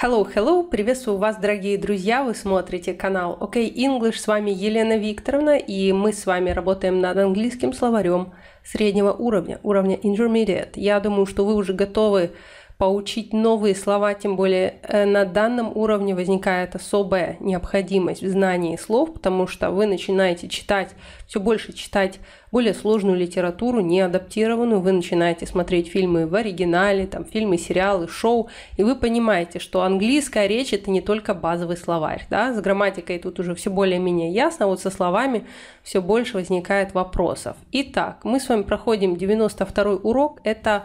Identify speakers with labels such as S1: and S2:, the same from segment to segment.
S1: Hello, hello! Приветствую вас, дорогие друзья! Вы смотрите канал OK English, с вами Елена Викторовна, и мы с вами работаем над английским словарем среднего уровня, уровня intermediate. Я думаю, что вы уже готовы поучить новые слова, тем более э, на данном уровне возникает особая необходимость в знании слов, потому что вы начинаете читать, все больше читать более сложную литературу, не адаптированную, вы начинаете смотреть фильмы в оригинале, там фильмы, сериалы, шоу, и вы понимаете, что английская речь это не только базовый словарь, да, с грамматикой тут уже все более-менее ясно, а вот со словами все больше возникает вопросов. Итак, мы с вами проходим 92 урок, это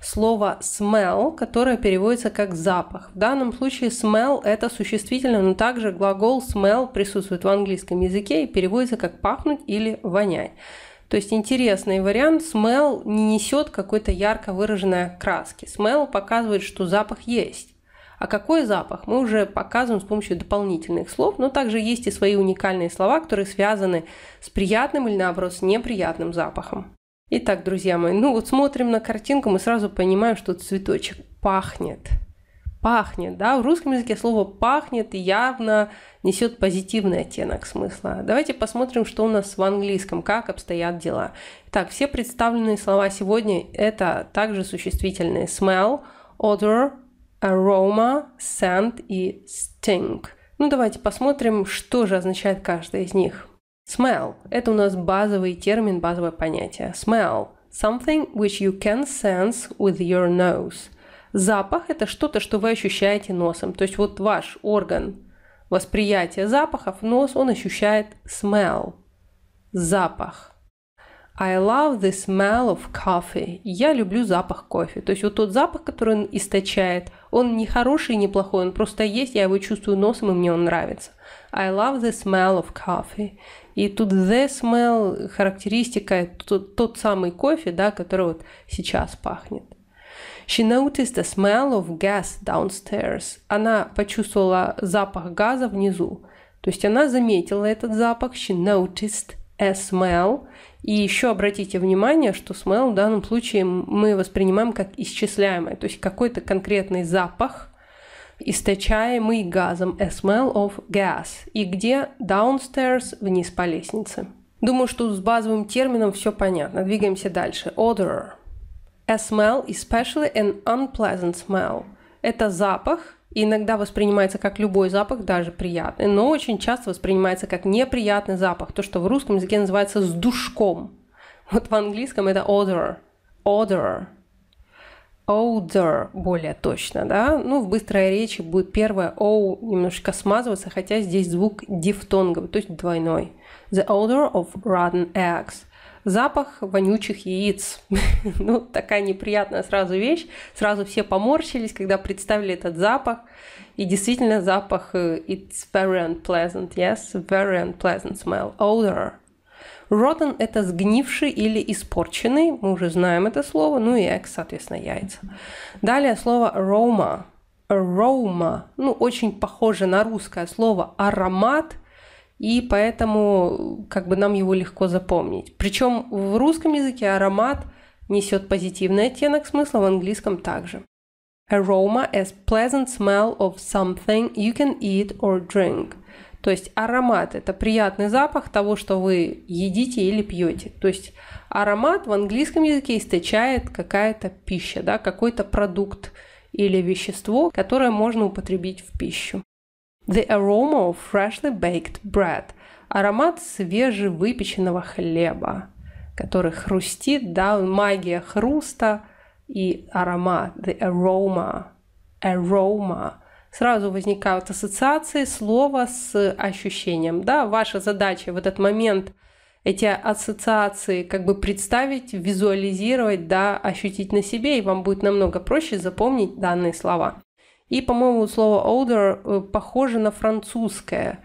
S1: слово smell, которое переводится как запах. В данном случае smell – это существительное, но также глагол smell присутствует в английском языке и переводится как пахнуть или вонять. То есть интересный вариант. Smell не несет какой-то ярко выраженной краски. Smell показывает, что запах есть. А какой запах? Мы уже показываем с помощью дополнительных слов, но также есть и свои уникальные слова, которые связаны с приятным или наоборот с неприятным запахом. Итак, друзья мои, ну вот смотрим на картинку, мы сразу понимаем, что цветочек пахнет. Пахнет, да, в русском языке слово пахнет явно несет позитивный оттенок смысла. Давайте посмотрим, что у нас в английском, как обстоят дела. Так, все представленные слова сегодня это также существительные smell, odor, aroma, scent и stink. Ну давайте посмотрим, что же означает каждый из них. Smell – это у нас базовый термин, базовое понятие. Smell – something which you can sense with your nose. Запах – это что-то, что вы ощущаете носом. То есть вот ваш орган восприятия запахов, нос, он ощущает smell – запах. I love the smell of coffee. Я люблю запах кофе. То есть вот тот запах, который он источает, он не хороший и не плохой, он просто есть, я его чувствую носом, и мне он нравится. I love the smell of coffee. И тут the smell характеристика тот, тот самый кофе, да, который вот сейчас пахнет. She noticed the smell of gas downstairs. Она почувствовала запах газа внизу. То есть она заметила этот запах. She noticed a smell. И еще обратите внимание, что smell в данном случае мы воспринимаем как исчисляемое. То есть какой-то конкретный запах источаемый газом, a smell of gas, и где downstairs, вниз по лестнице. Думаю, что с базовым термином все понятно. Двигаемся дальше. Odor. A smell, especially an unpleasant smell. Это запах, иногда воспринимается как любой запах, даже приятный, но очень часто воспринимается как неприятный запах, то, что в русском языке называется «с душком». Вот в английском это odor, odor, older, более точно, да. Ну, в быстрой речи будет первое O немножко смазываться, хотя здесь звук дифтонговый, то есть двойной. The odor of rotten eggs. Запах вонючих яиц. ну, такая неприятная сразу вещь. Сразу все поморщились, когда представили этот запах. И действительно запах э, it's very unpleasant, yes, very unpleasant smell. Odor Rotten – это сгнивший или испорченный, мы уже знаем это слово, ну и egg, соответственно, яйца. Далее слово aroma. Aroma, ну, очень похоже на русское слово аромат – и поэтому как бы нам его легко запомнить. Причем в русском языке аромат несет позитивный оттенок смысла, в английском также. Aroma as pleasant smell of something you can eat or drink. То есть аромат – это приятный запах того, что вы едите или пьете. То есть аромат в английском языке источает какая-то пища, да, какой-то продукт или вещество, которое можно употребить в пищу. The aroma of freshly baked bread – аромат свежевыпеченного хлеба, который хрустит, да, магия хруста и аромат, the aroma, aroma – сразу возникают ассоциации слова с ощущением. Да? Ваша задача в этот момент эти ассоциации как бы представить, визуализировать, да, ощутить на себе, и вам будет намного проще запомнить данные слова. И, по-моему, слово "older" э, похоже на французское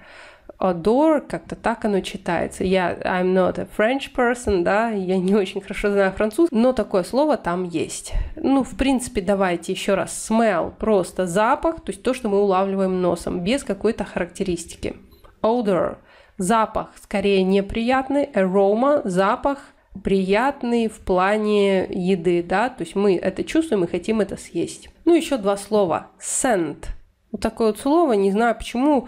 S1: adore, как-то так оно читается. Я I'm not a French person, да, я не очень хорошо знаю француз, но такое слово там есть. Ну, в принципе, давайте еще раз smell, просто запах, то есть то, что мы улавливаем носом, без какой-то характеристики. Odor – запах, скорее неприятный, aroma – запах – приятный в плане еды, да, то есть мы это чувствуем и хотим это съесть. Ну, еще два слова. Scent. Вот такое вот слово, не знаю почему,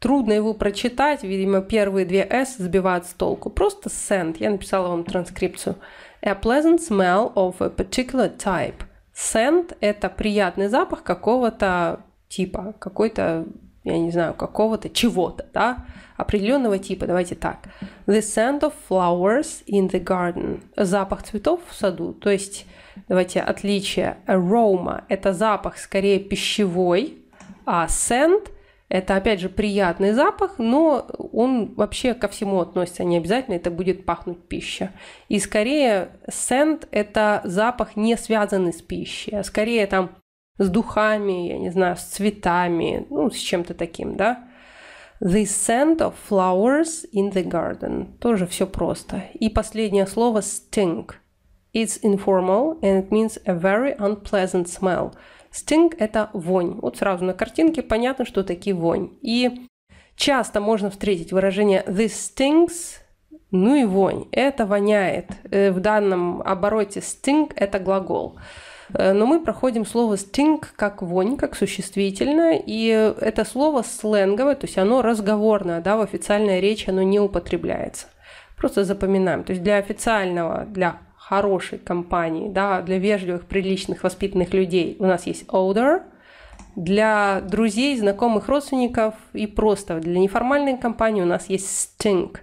S1: Трудно его прочитать, видимо, первые две s сбивают с толку. Просто scent я написала вам транскрипцию. A pleasant smell of a particular type. Scent – это приятный запах какого-то типа, какой-то, я не знаю, какого-то чего-то, да, определенного типа, давайте так. The scent of flowers in the garden. Запах цветов в саду. То есть, давайте отличие. Aroma – это запах скорее пищевой, а scent – это, опять же, приятный запах, но он вообще ко всему относится. Не обязательно это будет пахнуть пища. И скорее сент – это запах, не связанный с пищей, а скорее там с духами, я не знаю, с цветами, ну, с чем-то таким, да. The scent of flowers in the garden. Тоже все просто. И последнее слово – stink. It's informal and it means a very unpleasant smell – Stink – это вонь. Вот сразу на картинке понятно, что такие вонь. И часто можно встретить выражение «this stings, ну и вонь. Это воняет. Э, в данном обороте sting это глагол. Э, но мы проходим слово sting как вонь, как существительное, и это слово сленговое, то есть оно разговорное, да, в официальной речи оно не употребляется. Просто запоминаем. То есть для официального, для хорошей компании, да, для вежливых, приличных, воспитанных людей у нас есть older, для друзей, знакомых, родственников и просто для неформальной компании у нас есть stink.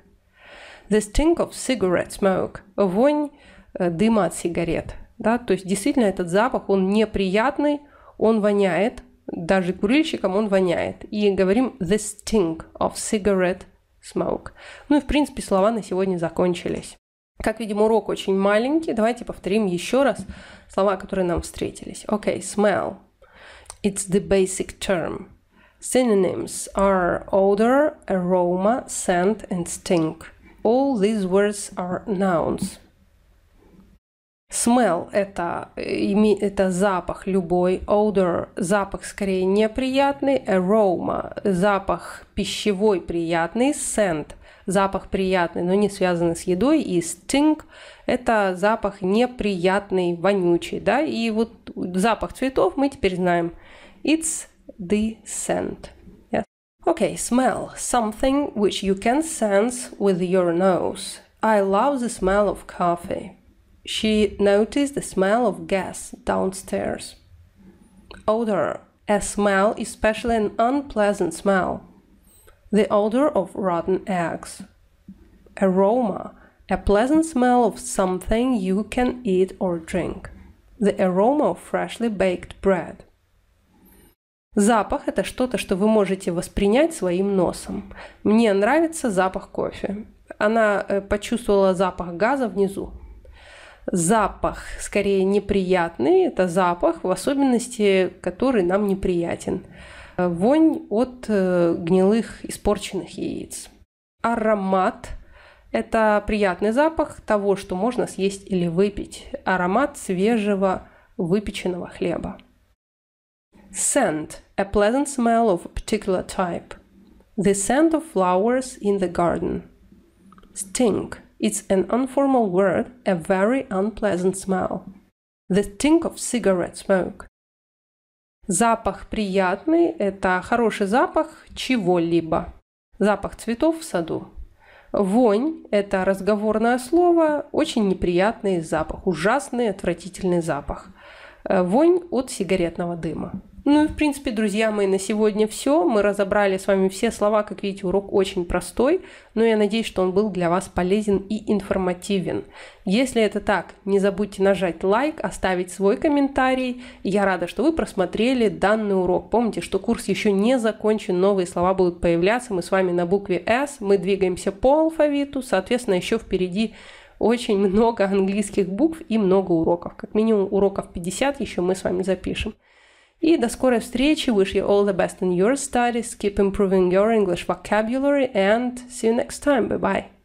S1: The stink of cigarette smoke. Вонь э, дыма от сигарет. Да? То есть действительно этот запах, он неприятный, он воняет, даже курильщикам он воняет. И говорим the stink of cigarette smoke. Ну и в принципе слова на сегодня закончились. Как видим, урок очень маленький. Давайте повторим еще раз слова, которые нам встретились. Okay, smell. It's the basic term. Synonyms are odor, aroma, scent, and stink. All these words are nouns. Smell – это, э, это запах любой, odor – запах скорее неприятный, aroma – запах пищевой приятный, scent – запах приятный, но не связанный с едой, и stink – это запах неприятный, вонючий, да, и вот запах цветов мы теперь знаем. It's the scent. Yes. Okay, smell – something which you can sense with your nose. I love the smell of coffee. She noticed the smell of gas downstairs. Odor – a smell, especially an unpleasant smell the odor of rotten eggs. Aroma a pleasant smell of something you can eat or drink. The aroma of freshly baked bread. Запах – это что-то, что вы можете воспринять своим носом. Мне нравится запах кофе. Она э, почувствовала запах газа внизу. Запах, скорее, неприятный. Это запах, в особенности, который нам неприятен. Вонь от гнилых, испорченных яиц. Аромат – это приятный запах того, что можно съесть или выпить. Аромат свежего выпеченного хлеба. Scent – a pleasant smell of a particular type. The scent of flowers in the garden. Stink – it's an informal word, a very unpleasant smell. The stink of cigarette smoke. Запах приятный – это хороший запах чего-либо. Запах цветов в саду. Вонь – это разговорное слово, очень неприятный запах, ужасный, отвратительный запах. Э, вонь от сигаретного дыма. Ну и в принципе, друзья мои, на сегодня все. Мы разобрали с вами все слова. Как видите, урок очень простой, но я надеюсь, что он был для вас полезен и информативен. Если это так, не забудьте нажать лайк, оставить свой комментарий. Я рада, что вы просмотрели данный урок. Помните, что курс еще не закончен, новые слова будут появляться. Мы с вами на букве S, мы двигаемся по алфавиту, соответственно, еще впереди очень много английских букв и много уроков. Как минимум уроков 50 еще мы с вами запишем. И до скорой встречи. Wish you all the best in your studies. Keep improving your English vocabulary and see you next time. Bye-bye.